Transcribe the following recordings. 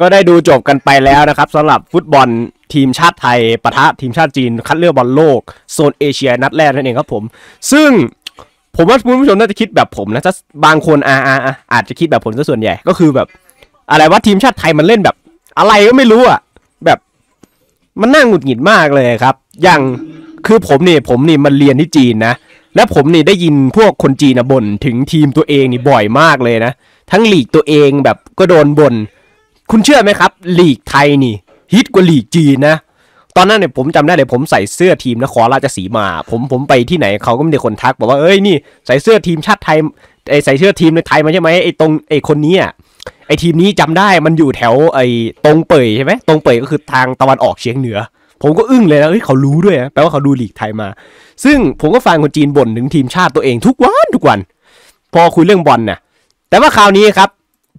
ก็ได้ดูจบกันไปแล้วนะครับสำหรับฟุตบอลทีมชาติไทยปะทะทีมชาติจีนคัดเลือกบอลโลก โซนเอเชียนัดแรกนั่นเองครับผม ซึ่งผมว่าคุณผู้ชมน่าจะคิดแบบผมนะถ้าบางคนอาอาอาจจะคิดแบบผมซะส่วนใหญ่ ก็คือแบบ อะไรว่าทีมชาติไทยมันเล่นแบบ อะไรก็ไม่รู้อ่ะแบบมันน่าหงุดหงิดมากเลยครับ อย่างคือผมนี่ผมนี่มันเรียนที่จีนนะและผมนี่ได้ยินพวกคนจีนบ่นถึงทีมตัวเองนี่บ่อยมากเลยนะทั้งหลีกตัวเองแบบก็โดนบ่นคุณเชื่อไหมครับลีกไทยนี่ ฮิตกว่าลีกจีนนะตอนนั้นเนี่ยผมจำได้เลยผมใส่เสื้อทีมนครราชสีมา ผมผมไปที่ไหนเขาก็มีคนทัก บอกว่าเอ้ยนี่ใส่เสื้อทีมชาติไทยไอใส่เสื้อทีมในไทยมาใช่ไหมไอตรงไอคนนี้อ่ะไอทีมนี้จำได้มันอยู่แถวไอตรงเปยใช่ไหมตรงเปยก็คือทางตะวันออกเฉียงเหนือ ผมก็อึ้งเลยนะเฮ้ยเขารู้ด้วยนะแปลว่าเขาดูลีกไทยมา ซึ่งผมก็ฟังคนจีนบ่นถึงทีมชาติตัวเองทุกวันทุกวัน พอคุยเรื่องบอลนะ่ะ แต่ว่าคราวนี้ครับ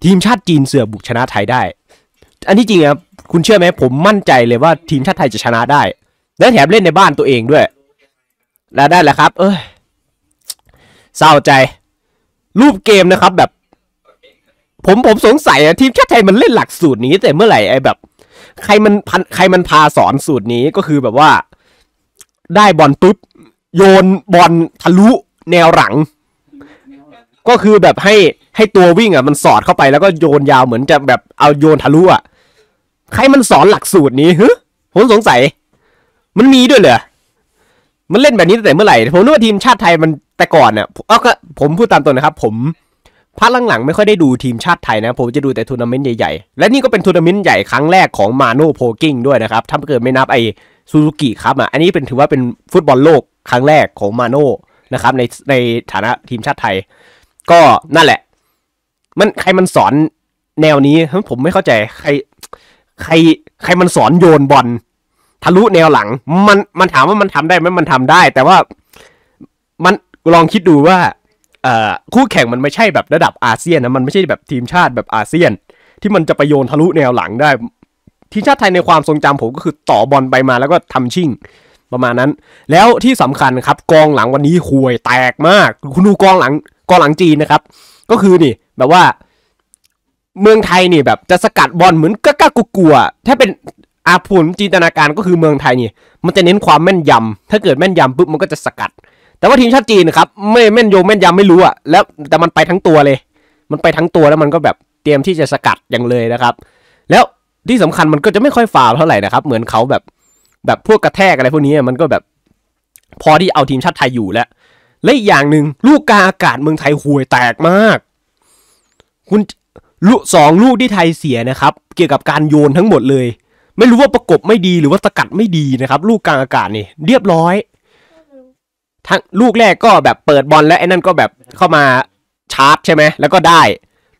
ทีมชาติจีนเสือบุกชนะไทยได้อันที่จริงครับคุณเชื่อไหมผมมั่นใจเลยว่าทีมชาติไทยจะชนะได้ และแถมเล่นในบ้านตัวเองด้วย แล้วได้แล้วครับ เอ้ยเศร้าใจ รูปเกมนะครับ แบบ ผมผมสงสัยอะทีมชาติไทยมันเล่นหลักสูตรนี้แต่เมื่อไหร่ไอ้แบบ ใครมันพันใครมันพาสอนสูตรนี้ก็คือแบบว่าได้บอลปุ๊บโยนบอลทะลุแนวหลัง ก็คือแบบให้ให้ตัววิ่งอ่ะมันสอดเข้าไปแล้วก็โยนยาวเหมือนจะแบบเอาโยนทะลุอ่ะใครมันสอนหลักสูตรนี้ฮผมสงสัย มันมีด้วยเหรอมันเล่นแบบนี้ตั้งแต่เมื่อไหร่ ผมนึกว่าทีมชาติไทยมันแต่ก่อนเนี่ยเอาก็ผมพูดตามตัวนะครับ ผมพักหลังๆไม่ค่อยได้ดูทีมชาติไทยนะ ผมจะดูแต่ทัวร์นาเมนต์ใหญ่ๆ และนี่ก็เป็นทัวร์นาเมนต์ใหญ่ครั้งแรกของมาโน่โพกิ้งด้วยนะครับถ้าเกิดไม่นับไอซูซูกิครับอ่ะ อันนี้เป็นถือว่าเป็นฟุตบอลโลกครั้งแรกของมาโน่นะครับ ในในฐานะทีมชาติไทย ก็นั่นแหละ มันใครมันสอนแนวนี้ผมไม่เข้าใจใครใครใครมันสอนโยนบอลทะลุแนวหลังมันมันถามว่ามันทำได้ไหมมันทำได้ แต่ว่ามันลองคิดดูว่าเอ่อคู่แข่งมันไม่ใช่แบบระดับอาเซียนนะมันไม่ใช่แบบทีมชาติแบบอาเซียน ที่มันจะไปโยนทะลุแนวหลังได้ ทีมชาติไทยในความทรงจำผมก็คือต่อบอลไปมาแล้วก็ทำชิ่ง ประมาณนั้น แล้วที่สำคัญครับกองหลังวันนี้ห่วยแตกมาก คุณดูกองหลังกองหลังจีนนะครับ ก็คือนี่แบบว่าเมืองไทยนี่แบบจะสกัดบอลเหมือนก้ากกกลัว ถ้าเป็นอาผลจินตนาการก็คือเมืองไทยนี่ มันจะเน้นความแม่นยำถ้าเกิดแม่นยำปุ๊บมันก็จะสกัด แต่ว่าทีมชาติจีนครับ ไม่แม่นโยแม่นยำไม่รู้อะแล้วแต่มันไปทั้งตัวเลย มันไปทั้งตัวแล้วมันก็แบบเตรียมที่จะสกัดอย่างเลยนะครับ แล้วที่สำคัญมันก็จะไม่ค่อยฟาวเท่าไหร่นะครับ เหมือนเขาแบบแบบพวกกระแทกอะไรพวกนี้มันก็แบบพอที่เอาทีมชาติไทยอยู่แล้ว และอีกอย่างหนึ่งลูกกาอากาศเมืองไทยห่วยแตกมากคุณลูกสองลูกที่ไทยเสียนะครับ เกี่ยวกับการโยนทั้งหมดเลย ไม่รู้ว่าประกบไม่ดี หรือว่าสกัดไม่ดีนะครับ ลูกกลางอากาศนี่เรียบร้อยทั้งลูกแรกก็แบบเปิดบอลแล้วไอ้นั่นก็แบบเข้ามาชาร์จใช่ไหมแล้วก็ได้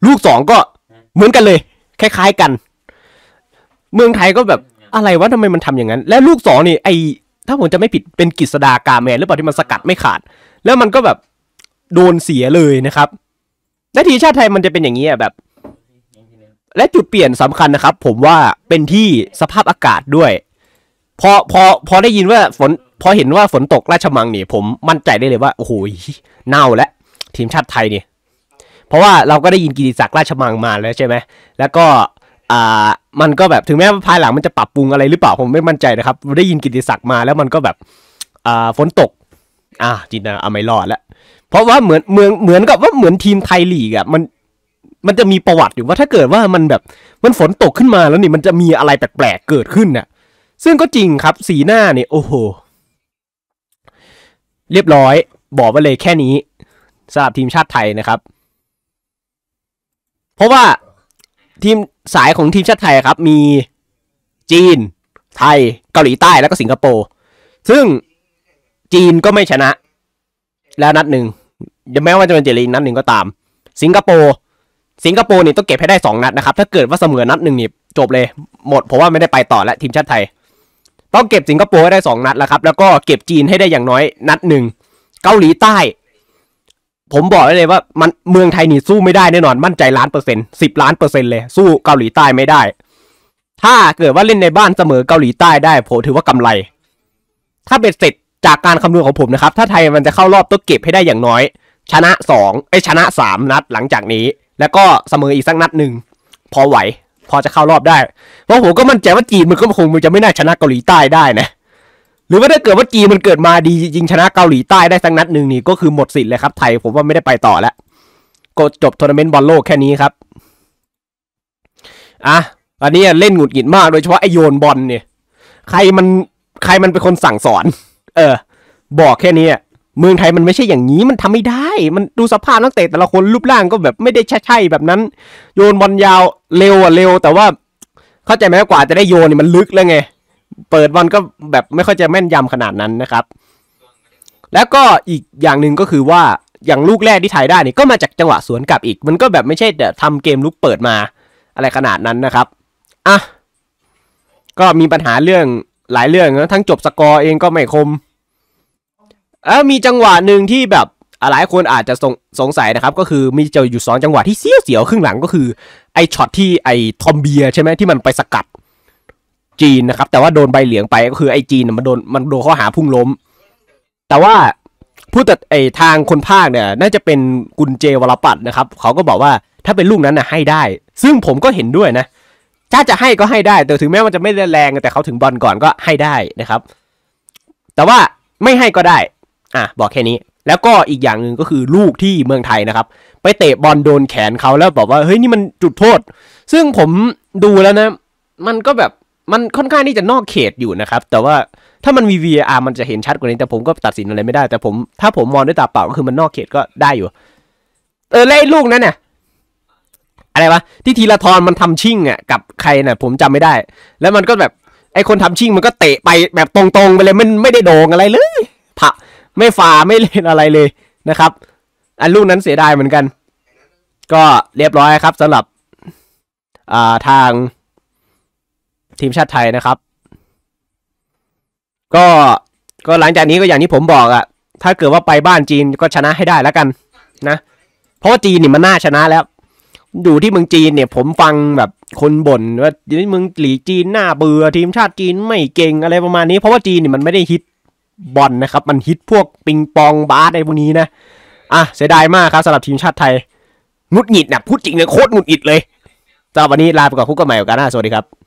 ลูกสองก็เหมือนกันเลยคล้าย ๆกัน เมืองไทยก็แบบอะไรวะทำไมมันทำอย่างนั้น และลูกสองนี่ไอถ้าผมจะไม่ผิดเป็นกฤษดากาแมนหรือเปล่าที่มันสกัดไม่ขาด แล้วมันก็แบบโดนเสียเลยนะครับนาทีชาติไทยมันจะเป็นอย่างนี้อ่ะแบบและจุดเปลี่ยนสำคัญนะครับผมว่าเป็นที่สภาพอากาศด้วยพอพอพอได้ยินว่าฝนพอเห็นว่าฝนตกราชมังนี่ผมมั่นใจได้เลยว่าโอ้โหเน่าและ ทีมชาติไทยนี่ เพราะว่าเราก็ได้ยินกิติศักดิ์ราชมังมาแล้วใช่ไหมแล้วก็อ่ามันก็แบบถึงแม้ภายหลังมันจะปรับปรุงอะไร หรือเปล่าผมไม่มั่นใจนะครับ ได้ยินกิติศักดิ์มาแล้วมันก็แบบอ่าฝนตก อ่าจินนเอาไม่รอดแล้ว เพราะว่าเหมือนเมืองเหมือนกับว่าเหมือนทีมไทยลีกอะมันมันจะมีประวัติอยู่ว่าถ้าเกิดว่ามันแบบมันฝนตกขึ้นมาแล้วนี่มันจะมีอะไรแปลกๆเกิดขึ้นน่ะ ซึ่งก็จริงครับสีหน้าเนี่ยโอ้โหเรียบร้อยบอกไว้เลยแค่นี้สำหรับทีมชาติไทยนะครับเพราะว่าทีมสายของทีมชาติไทยครับ มีจีน ไทยเกาหลีใต้แล้วก็สิงคโปร์ซึ่งจีนก็ไม่ชนะ แล้วนัดหนึ่งแม้ว่าจะเป็นเจลีนัดหนึ่งก็ตาม สิงคโปร์สิงคโปร์นี่ต้องเก็บให้ได้ 2นัดนะครับ ถ้าเกิดว่าเสมอนัดหนึ่งนี่จบเลย หมดเพราะว่าไม่ได้ไปต่อและทีมชาติไทย ต้องเก็บสิงคโปร์ให้ได้2นัดแล้วครับแล้วก็เก็บจีนให้ได้อย่างน้อย นัดหนึ่ง เกาหลีใต้ ผมบอกได้เลยว่ามันเมืองไทยนี่สู้ไม่ได้แน่นอนมั่นใจล้านเปอร์เซ็นต์สิบล้านเปอร์เซ็นต์เลยสู้เกาหลีใต้ไม่ได้ ถ้าเกิดว่าเล่นในบ้านเสมอเกาหลีใต้ได้ผมถือว่ากำไร ถ้าเป็นเสร็จจากการคำนวณของผมนะครับ ถ้าไทยมันจะเข้ารอบต้องเก็บให้ได้อย่างน้อย ชนะ2ไอชนะ3นัด หลังจากนี้แล้วก็เสมออีกสักนัดหนึ่งพอไหว พอจะเข้ารอบได้เพราะผมก็มั่นใจว่าจีนมันก็คงมันจะไม่น่าชนะเกาหลีใต้ได้นะหรือว่าถ้าเกิดว่าจีนมันเกิดมาดียิงชนะเกาหลีใต้ได้สักนัดหนึ่งนี่ก็คือหมดสิทธิ์เลยครับไทยผมว่าไม่ได้ไปต่อแล้วก็จบทัวร์นาเมนต์บอลโลกแค่นี้ครับอ่ะอันนี้เล่นหงุดหงิดมากโดยเฉพาะไอโยนบอลเนี่ยใครมันใครมันเป็นคนสั่งสอน เออ บอกแค่นี้เมืองไทยมันไม่ใช่อย่างนี้ มันทำไม่ได้ มันดูสภาพนักเตะแต่ละคนรูปร่างก็แบบไม่ได้ใช่แบบนั้น โยนบอลยาวเร็วอ่ะเร็ว แต่ว่าเข้าใจไหมกว่าจะได้โยนนี่มันลึกแล้วไง เปิดบอลก็แบบไม่ค่อยจะแม่นยำขนาดนั้นนะครับ แล้วก็อีกอย่างหนึ่งก็คือว่าอย่างลูกแรกที่ถ่ายได้นี่ก็มาจากจังหวะสวนกลับอีก มันก็แบบไม่ใช่แต่ทำเกมลุกเปิดมาอะไรขนาดนั้นนะครับ อ่ะ ก็มีปัญหาเรื่องหลายเรื่องนะทั้งจบสกอร์เองก็ไม่คมอ้ะมีจังหวะหนึ่งที่แบบหลายคนอาจจะสงสงสัยนะครับ ก็คือมีจะอยู่สองจังหวะที่เสียวเสียวครึ่งหลังก็คือไอช็อตที่ไอทอมเบียใช่ไหมที่มันไปสกัดจีนนะครับ แต่ว่าโดนใบเหลืองไปก็คือไอจีนมันโดนมันโดนข้อหาพุ่งล้มแต่ว่าผู้ตัดไอทางคนภาคเนี่ย น่าจะเป็นกุญเจวรปัตนะครับเขาก็บอกว่าถ้าเป็นลูกนั้นนะให้ได้ ซึ่งผมก็เห็นด้วยนะถ้าจะให้ก็ให้ได้แต่ถึงแม้มันจะไม่แรงแต่เขาถึงบอลก่อนก็ให้ได้นะครับ แต่ว่าไม่ให้ก็ได้อ่ะบอกแค่นี้ แล้วก็อีกอย่างหนึ่งก็คือลูกที่เมืองไทยนะครับ ไปเตะบอลโดนแขนเขาแล้วบอกว่าเฮ้ยนี่มันจุดโทษ ซึ่งผมดูแล้วนะ มันก็แบบมันค่อนข้างที่จะนอกเขตอยู่นะครับแต่ว่าถ้ามันมี VAR มันจะเห็นชัดกว่านี้ แต่ผมก็ตัดสินอะไรไม่ได้แต่ผมถ้าผมมองด้วยตาเปล่าก็คือมันนอกเขตก็ได้อยู่ เออเล่ลูกนั้นเนี่ยอะไรวะที่ทีละทอนมันทำชิ่งอ่ะ กับใครน่ะ ผมจำไม่ได้ แล้วมันก็แบบไอคนทำชิ่งมันก็เตะไปแบบตรงๆไปเลย มันไม่ได้โด่งอะไรเลยไม่ฟาไม่เล่นอะไรเลยนะครับ อันลูกนั้นเสียดายเหมือนกัน ก็เรียบร้อยครับสำหรับทางทีมชาติไทยนะครับ ก็ก็หลังจากนี้ก็อย่างที่ผมบอกอะถ้าเกิดว่าไปบ้านจีนก็ชนะให้ได้แล้วกันนะ เพราะว่าจีนนี่มันน่าชนะแล้ว อยู่ที่เมืองจีนเนี่ยผมฟังแบบคนบ่นว่าเมืองหลีจีนหน้าเบื่อทีมชาติจีนไม่เก่งอะไรประมาณนี้เพราะว่าจีนนี่มันไม่ได้ฮิตบอลนะครับ มันฮิตพวกปิงปองบาสอะไรพวกนี้นะ อ่ะเสียดายมากครับสำหรับทีมชาติไทยงุดหงิดนะพูดจริงเลยโคตรงุดหงิดเลยจ้าวันนี้ลาไปก่อนพบกันใหม่กันหน้าสวัสดีครับ